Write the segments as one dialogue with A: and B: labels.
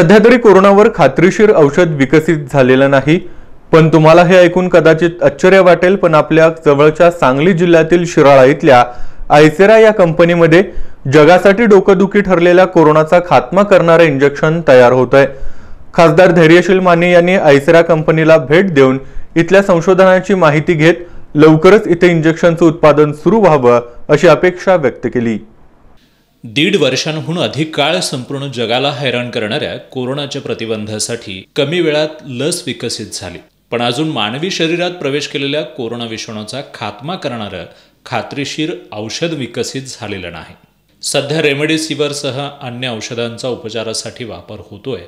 A: सध्या तरी कोरोनावर खात्रीशीर औषध विकसित झालेलं नाही पण तुम्हाला हे ऐकून कदाचित आश्चर्य वाटेल पण आपल्या जवळच्या सांगली जिल्ह्यातील शिराळा इथल्या आयसेरा या कंपनीमध्ये जगासाठी डोकदुखी ठरलेल्या कोरोनाचा खात्मा करणारे इंजेक्शन तयार होत आहे खासदार धैर्यशील माने यांनी आयसेरा कंपनीला भेट देऊन इथल्या संशोधनाची माहिती घेत लवकरच इथे इंजेक्शनचं उत्पादन सुरू व्हावं अशी अपेक्षा व्यक्त केली
B: दीड वर्षांहून अधिक काळ संपूर्ण जगाला हैराण करणाऱ्या कोरोनाच्या प्रतिबंधासाठी कमी वेळात लस विकसित झाली पण अजून मानवी शरीरात प्रवेश केलेल्या कोरोना विषाणूचा खात्मा करणारं खात्रीशीर औषध विकसित झालेलं नाही सध्या रेमडेसिवीरसह अन्य औषधांचा उपचारासाठी वापर होतोय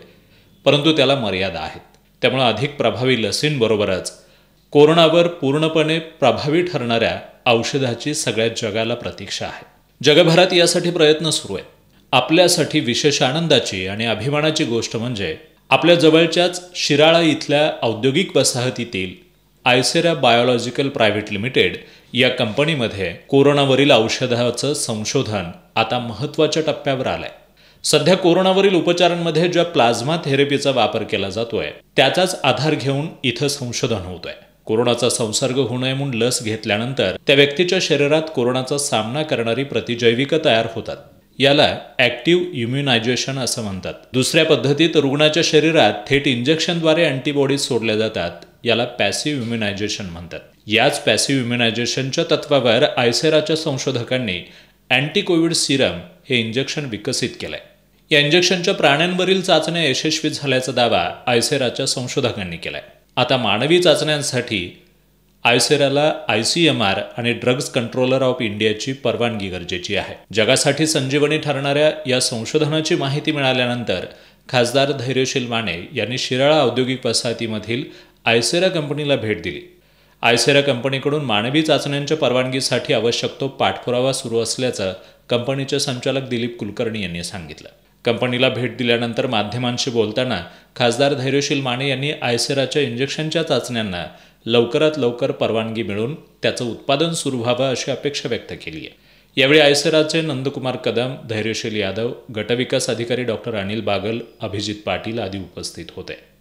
B: परंतु त्याला मर्यादा आहेत त्यामुळे अधिक प्रभावी लसींबरोबरच कोरोनावर पूर्णपणे प्रभावी ठरणाऱ्या औषधाची सगळ्या जगाला प्रतीक्षा आहे जगभरात यासाठी प्रयत्न सुरू आहे आपल्यासाठी विशेष आनंदाची आणि अभिमानाची गोष्ट म्हणजे आपल्या जवळच्याच शिराळा इथल्या औद्योगिक वसाहतीतील आयसेरा बायोलॉजिकल प्रायव्हेट लिमिटेड या कंपनीमध्ये कोरोनावरील औषधाचं संशोधन आता महत्त्वाच्या टप्प्यावर आलंय सध्या कोरोनावरील उपचारांमध्ये ज्या प्लाझ्मा थेरपीचा वापर केला जातोय त्याचाच आधार घेऊन इथं संशोधन होतोय कोरोनाचा संसर्ग होऊ नये म्हणून लस घेतल्यानंतर त्या व्यक्तीच्या शरीरात कोरोनाचा सामना करणारी प्रतिजैविक तयार होतात याला ऍक्टिव्ह इम्युनायझेशन असं म्हणतात दुसऱ्या पद्धतीत रुग्णाच्या शरीरात थेट इंजेक्शनद्वारे अँटीबॉडीज सोडल्या जातात याला पॅसिव्ह इम्युनायझेशन म्हणतात याच पॅसिव्ह इम्युनायझेशनच्या तत्वावर आयसेराच्या संशोधकांनी अँटी कोविड सिरम हे इंजेक्शन विकसित केलंय या इंजेक्शनच्या प्राण्यांवरील चाचण्या यशस्वी झाल्याचा दावा आयसेराच्या संशोधकांनी केला आता मानवी चाचण्यांसाठी आयसेराला आय सी एम आर आणि ड्रग्ज कंट्रोलर ऑफ इंडियाची परवानगी गरजेची आहे जगासाठी संजीवनी ठरणाऱ्या या संशोधनाची माहिती मिळाल्यानंतर खासदार धैर्यशील माने यांनी शिराळा औद्योगिक वसाहतीमधील आयसेरा कंपनीला भेट दिली आयसेरा कंपनीकडून मानवी चाचण्यांच्या परवानगीसाठी आवश्यक तो पाठपुरावा सुरू असल्याचं कंपनीचे संचालक दिलीप कुलकर्णी यांनी सांगितलं कंपनीला भेट दिल्यानंतर माध्यमांशी बोलताना खासदार धैर्यशील माने यांनी आयसेराच्या इंजेक्शनच्या चाचण्यांना लवकरात लवकर परवानगी मिळून त्याचं उत्पादन सुरू व्हावं अशी अपेक्षा व्यक्त केली आहे यावेळी आयसेराचे नंदकुमार कदम धैर्यशील यादव गटविकास अधिकारी डॉक्टर अनिल बागल अभिजित पाटील आदी उपस्थित होते